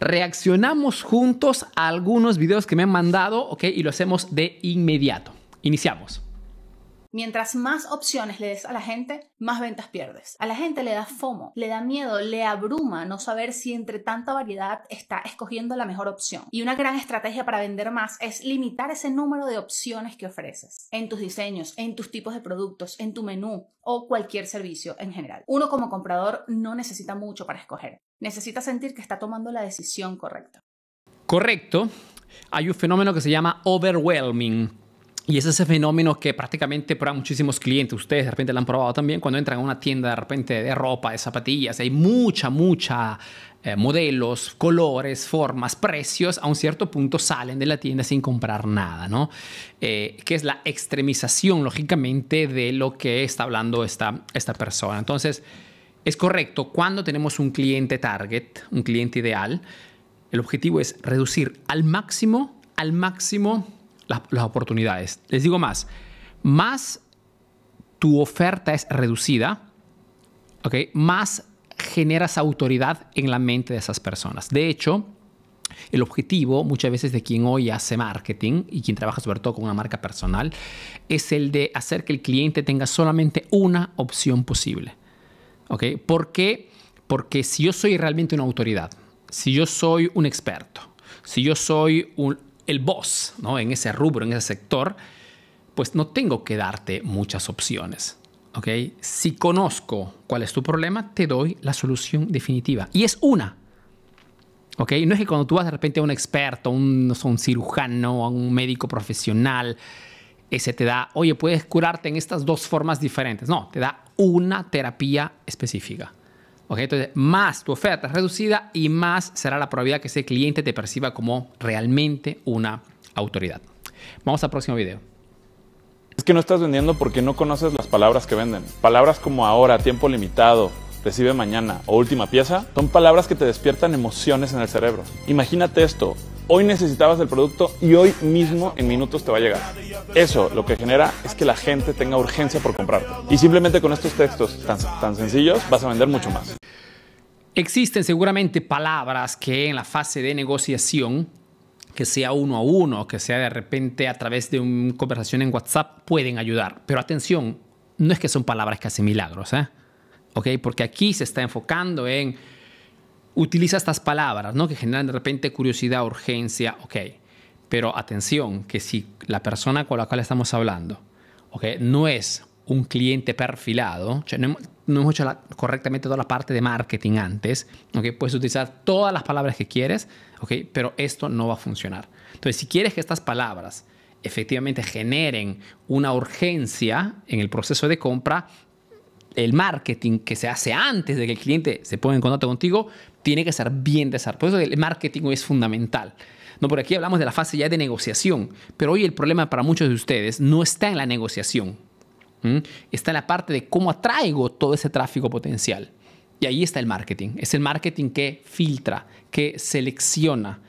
reaccionamos juntos a algunos videos que me han mandado, ¿ok? Y lo hacemos de inmediato. Iniciamos. Mientras más opciones le des a la gente, más ventas pierdes. A la gente le da FOMO, le da miedo, le abruma no saber si entre tanta variedad está escogiendo la mejor opción. Y una gran estrategia para vender más es limitar ese número de opciones que ofreces en tus diseños, en tus tipos de productos, en tu menú o cualquier servicio en general. Uno como comprador no necesita mucho para escoger. Necesita sentir que está tomando la decisión correcta. Correcto. Hay un fenómeno que se llama overwhelming y es ese fenómeno que prácticamente prueban muchísimos clientes. Ustedes de repente lo han probado también cuando entran a una tienda de repente de ropa, de zapatillas. Hay mucha, mucha eh, modelos, colores, formas, precios. A un cierto punto salen de la tienda sin comprar nada, ¿no? Eh, que es la extremización, lógicamente, de lo que está hablando esta, esta persona. Entonces, es correcto, cuando tenemos un cliente target, un cliente ideal, el objetivo es reducir al máximo, al máximo las, oportunidades. Les digo más, más tu oferta es reducida, más generas autoridad en la mente de esas personas. De hecho, el objetivo muchas veces de quien hoy hace marketing y quien trabaja sobre todo con una marca personal es el de hacer que el cliente tenga solamente una opción posible. ¿Ok? ¿Por qué? Porque si yo soy realmente una autoridad, si yo soy un experto, si yo soy un, el boss ¿no? en ese rubro, en ese sector, pues no tengo que darte muchas opciones. ¿ok? Si conozco cuál es tu problema, te doy la solución definitiva. Y es una. ¿ok? No es que cuando tú vas de repente a un experto, a no un cirujano, a un médico profesional, ese te da, oye, puedes curarte en estas dos formas diferentes. No, te da una terapia específica. ¿Ok? Entonces, más tu oferta es reducida y más será la probabilidad que ese cliente te perciba como realmente una autoridad. Vamos al próximo video. Es que no estás vendiendo porque no conoces las palabras que venden. Palabras como ahora, tiempo limitado, recibe mañana o última pieza son palabras que te despiertan emociones en el cerebro. Imagínate esto. Hoy necesitabas el producto y hoy mismo en minutos te va a llegar. Eso lo que genera es que la gente tenga urgencia por comprarte. Y simplemente con estos textos tan, tan sencillos vas a vender mucho más. Existen seguramente palabras que en la fase de negociación que sea uno a uno, que sea de repente a través de una conversación en WhatsApp, pueden ayudar. Pero atención, no es que son palabras que hacen milagros, ¿eh? Porque aquí se está enfocando en utiliza estas palabras, ¿no? Que generan de repente curiosidad, urgencia, ok. Pero atención, que si la persona con la cual estamos hablando, ok, no es un cliente perfilado, no, hemos, hecho correctamente toda la parte de marketing antes, ok, puedes utilizar todas las palabras que quieres, ok, pero esto no va a funcionar. Entonces, si quieres que estas palabras efectivamente generen una urgencia en el proceso de compra, el marketing que se hace antes de que el cliente se ponga en contacto contigo tiene que ser bien desarrollado. Por eso el marketing es fundamental. No, por aquí hablamos de la fase ya de negociación, pero hoy el problema para muchos de ustedes no está en la negociación, está en la parte de cómo atraigo todo ese tráfico potencial. Y ahí está el marketing. Es el marketing que filtra, que selecciona,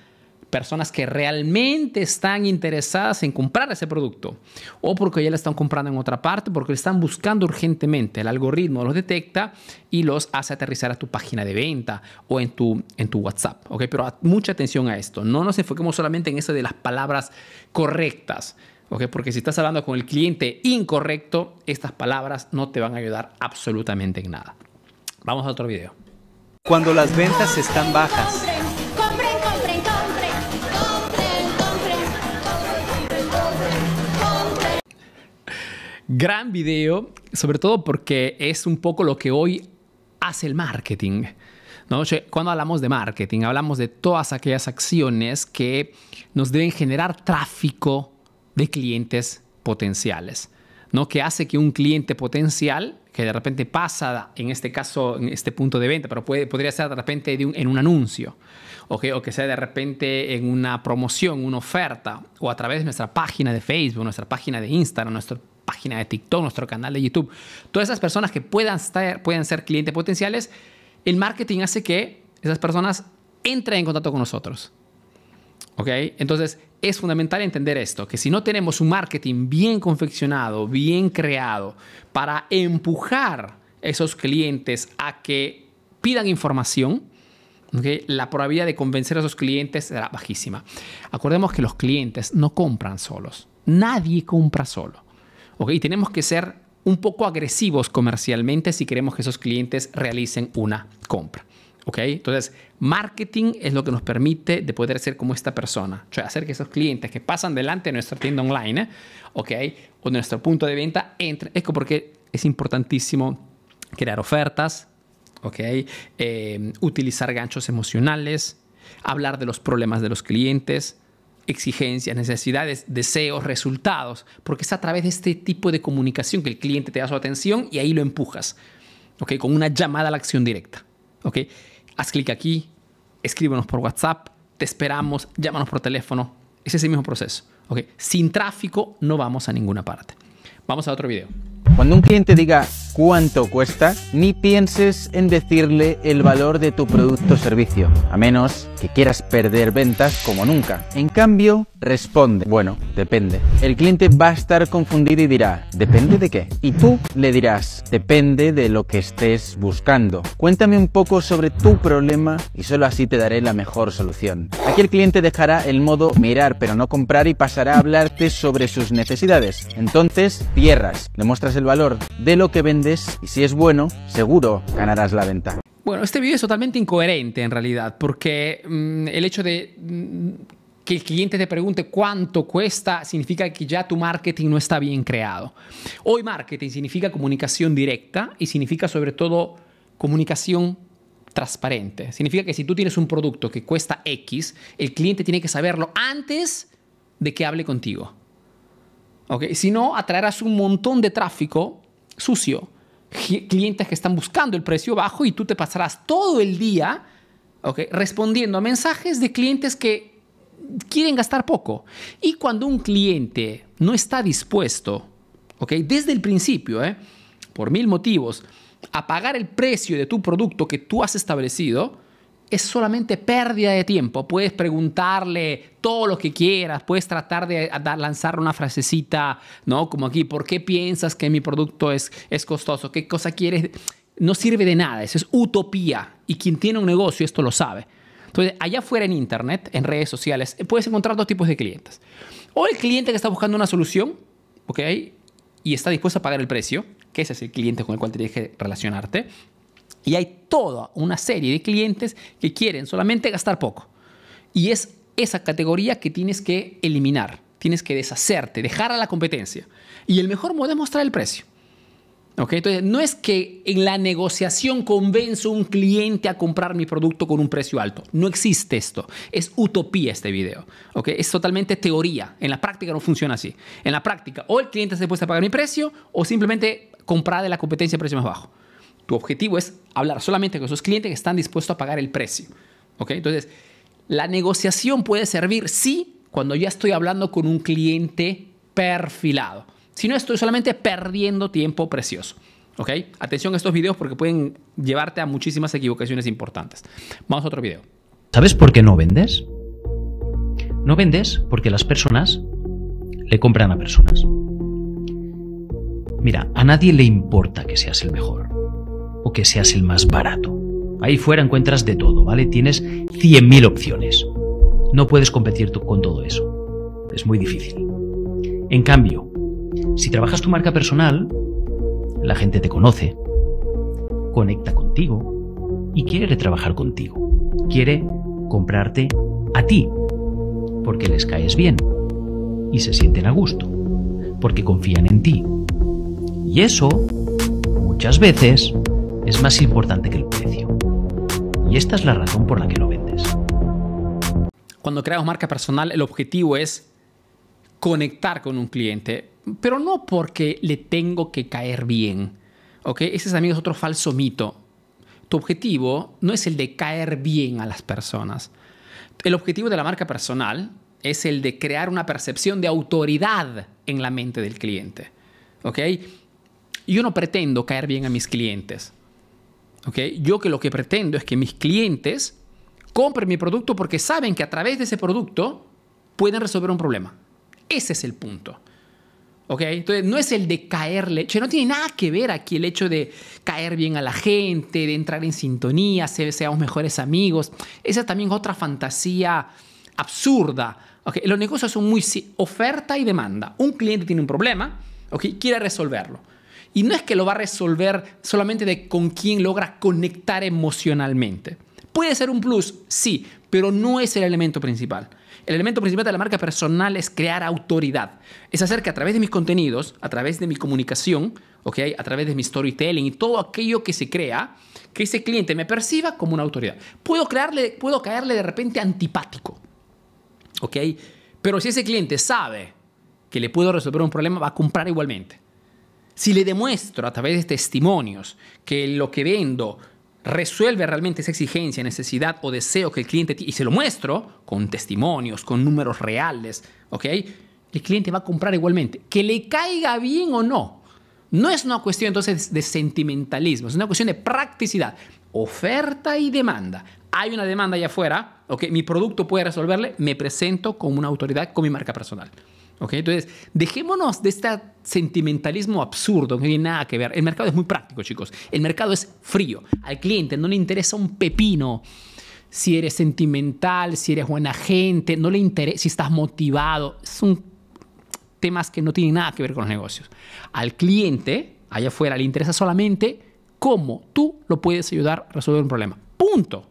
personas que realmente están interesadas en comprar ese producto o porque ya lo están comprando en otra parte, porque lo están buscando urgentemente. El algoritmo los detecta y los hace aterrizar a tu página de venta o en tu, en tu WhatsApp. Okay Pero mucha atención a esto. No nos enfoquemos solamente en eso de las palabras correctas. Okay Porque si estás hablando con el cliente incorrecto, estas palabras no te van a ayudar absolutamente en nada. Vamos a otro video. Cuando las ventas están bajas Gran video, sobre todo porque es un poco lo que hoy hace el marketing. ¿no? Cuando hablamos de marketing, hablamos de todas aquellas acciones que nos deben generar tráfico de clientes potenciales, ¿no? que hace que un cliente potencial que de repente pasa, en este caso, en este punto de venta, pero puede, podría ser de repente en un anuncio, o que sea de repente en una promoción, una oferta, o a través de nuestra página de Facebook, nuestra página de Instagram, nuestro página de TikTok, nuestro canal de YouTube, todas esas personas que puedan estar, pueden ser clientes potenciales, el marketing hace que esas personas entren en contacto con nosotros. ¿Ok? Entonces es fundamental entender esto, que si no tenemos un marketing bien confeccionado, bien creado, para empujar esos clientes a que pidan información, la probabilidad de convencer a esos clientes será bajísima. Acordemos que los clientes no compran solos, nadie compra solo. ¿ok? Tenemos que ser un poco agresivos comercialmente si queremos que esos clientes realicen una compra. ¿ok? Entonces, marketing es lo que nos permite de poder ser como esta persona, o sea, hacer que esos clientes que pasan delante de nuestra tienda online, ¿ok? O de nuestro punto de venta, entren. Es porque es importantísimo crear ofertas, ¿ok? Eh, utilizar ganchos emocionales, hablar de los problemas de los clientes, exigencias, necesidades, deseos, resultados, porque es a través de este tipo de comunicación que el cliente te da su atención y ahí lo empujas, ¿ok? Con una llamada a la acción directa, ¿ok? Haz clic aquí, escríbenos por WhatsApp, te esperamos, llámanos por teléfono, es ese mismo proceso, ¿ok? Sin tráfico no vamos a ninguna parte. Vamos a otro video. Cuando un cliente diga cuánto cuesta, ni pienses en decirle el valor de tu producto o servicio, a menos que quieras perder ventas como nunca. En cambio, responde, bueno, depende. El cliente va a estar confundido y dirá, ¿depende de qué? Y tú le dirás, depende de lo que estés buscando. Cuéntame un poco sobre tu problema y solo así te daré la mejor solución. Aquí el cliente dejará el modo mirar pero no comprar y pasará a hablarte sobre sus necesidades. Entonces, cierras, le muestras el valor de lo que vendes y si es bueno, seguro ganarás la venta. Bueno, este vídeo es totalmente incoherente en realidad, porque mm, el hecho de mm, que el cliente te pregunte cuánto cuesta significa que ya tu marketing no está bien creado. Hoy marketing significa comunicación directa y significa sobre todo comunicación transparente. Significa que si tú tienes un producto que cuesta X, el cliente tiene que saberlo antes de que hable contigo. ¿Ok? Si no, atraerás un montón de tráfico sucio clientes que están buscando el precio bajo y tú te pasarás todo el día respondiendo a mensajes de clientes que quieren gastar poco. Y cuando un cliente no está dispuesto, desde el principio, eh, por mil motivos, a pagar el precio de tu producto que tú has establecido, es solamente pérdida de tiempo. Puedes preguntarle todo lo que quieras, puedes tratar de lanzar una frasecita, ¿no? Como aquí, ¿por qué piensas que mi producto es, es costoso? ¿Qué cosa quieres? No sirve de nada, eso es utopía. Y quien tiene un negocio esto lo sabe. Entonces, allá afuera en Internet, en redes sociales, puedes encontrar dos tipos de clientes. O el cliente que está buscando una solución, ¿ok? Y está dispuesto a pagar el precio, que ese es el cliente con el cual tienes que relacionarte. Y hay toda una serie de clientes que quieren solamente gastar poco. Y es esa categoría que tienes que eliminar, tienes que deshacerte, dejar a la competencia. Y el mejor modo es mostrar el precio. ¿Okay? Entonces, no es que en la negociación convenzo a un cliente a comprar mi producto con un precio alto. No existe esto. Es utopía este video. ¿Okay? Es totalmente teoría. En la práctica no funciona así. En la práctica, o el cliente se puede a pagar mi precio, o simplemente comprar de la competencia a precio más bajo. Tu objetivo es hablar solamente con esos clientes que están dispuestos a pagar el precio. ¿ok? Entonces, la negociación puede servir, sí, cuando ya estoy hablando con un cliente perfilado. Si no, estoy solamente perdiendo tiempo precioso. ¿ok? Atención a estos videos porque pueden llevarte a muchísimas equivocaciones importantes. Vamos a otro video. ¿Sabes por qué no vendes? No vendes porque las personas le compran a personas. Mira, a nadie le importa que seas el mejor que seas el más barato. Ahí fuera encuentras de todo, ¿vale? Tienes 100.000 opciones. No puedes competir con todo eso. Es muy difícil. En cambio, si trabajas tu marca personal, la gente te conoce, conecta contigo y quiere trabajar contigo. Quiere comprarte a ti, porque les caes bien y se sienten a gusto, porque confían en ti. Y eso, muchas veces, es más importante que el precio. Y esta es la razón por la que lo vendes. Cuando creamos marca personal, el objetivo es conectar con un cliente, pero no porque le tengo que caer bien. ¿ok? Ese es, otro falso mito. Tu objetivo no es el de caer bien a las personas. El objetivo de la marca personal es el de crear una percepción de autoridad en la mente del cliente. ¿ok? Yo no pretendo caer bien a mis clientes. Yo que lo que pretendo es que mis clientes compren mi producto porque saben que a través de ese producto pueden resolver un problema. Ese es el punto. ¿Okay? Entonces, no es el de caerle, no tiene nada que ver aquí el hecho de caer bien a la gente, de entrar en sintonía, seamos mejores amigos. Esa también es otra fantasía absurda. ¿Okay? Los negocios son muy oferta y demanda. Un cliente tiene un problema, ¿okay? quiere resolverlo. Y no es que lo va a resolver solamente de con quién logra conectar emocionalmente. Puede ser un plus, sí, pero no es el elemento principal. El elemento principal de la marca personal es crear autoridad. Es hacer que a través de mis contenidos, a través de mi comunicación, ¿okay? a través de mi storytelling y todo aquello que se crea, que ese cliente me perciba como una autoridad. Puedo, crearle, puedo caerle de repente antipático. ¿okay? Pero si ese cliente sabe que le puedo resolver un problema, va a comprar igualmente. Si le demuestro a través de testimonios que lo que vendo resuelve realmente esa exigencia, necesidad o deseo que el cliente tiene, y se lo muestro con testimonios, con números reales, ¿ok? El cliente va a comprar igualmente, que le caiga bien o no. No es una cuestión entonces de sentimentalismo, es una cuestión de practicidad, oferta y demanda. Hay una demanda allá afuera, ¿ok? Mi producto puede resolverle, me presento como una autoridad con mi marca personal. Okay, entonces, dejémonos de este sentimentalismo absurdo que no tiene nada que ver. El mercado es muy práctico, chicos. El mercado es frío. Al cliente no le interesa un pepino si eres sentimental, si eres buena gente, no le interesa si estás motivado. Son temas que no tienen nada que ver con los negocios. Al cliente, allá afuera, le interesa solamente cómo tú lo puedes ayudar a resolver un problema. Punto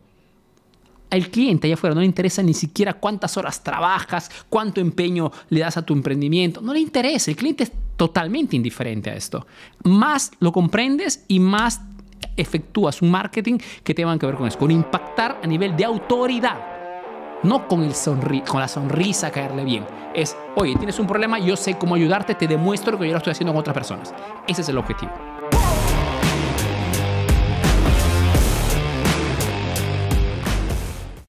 al cliente allá afuera no le interesa ni siquiera cuántas horas trabajas, cuánto empeño le das a tu emprendimiento. No le interesa. El cliente es totalmente indiferente a esto. Más lo comprendes y más efectúas un marketing que tenga que ver con eso, con impactar a nivel de autoridad. No con, el sonri con la sonrisa caerle bien. Es, oye, tienes un problema, yo sé cómo ayudarte, te demuestro que yo lo estoy haciendo con otras personas. Ese es el objetivo.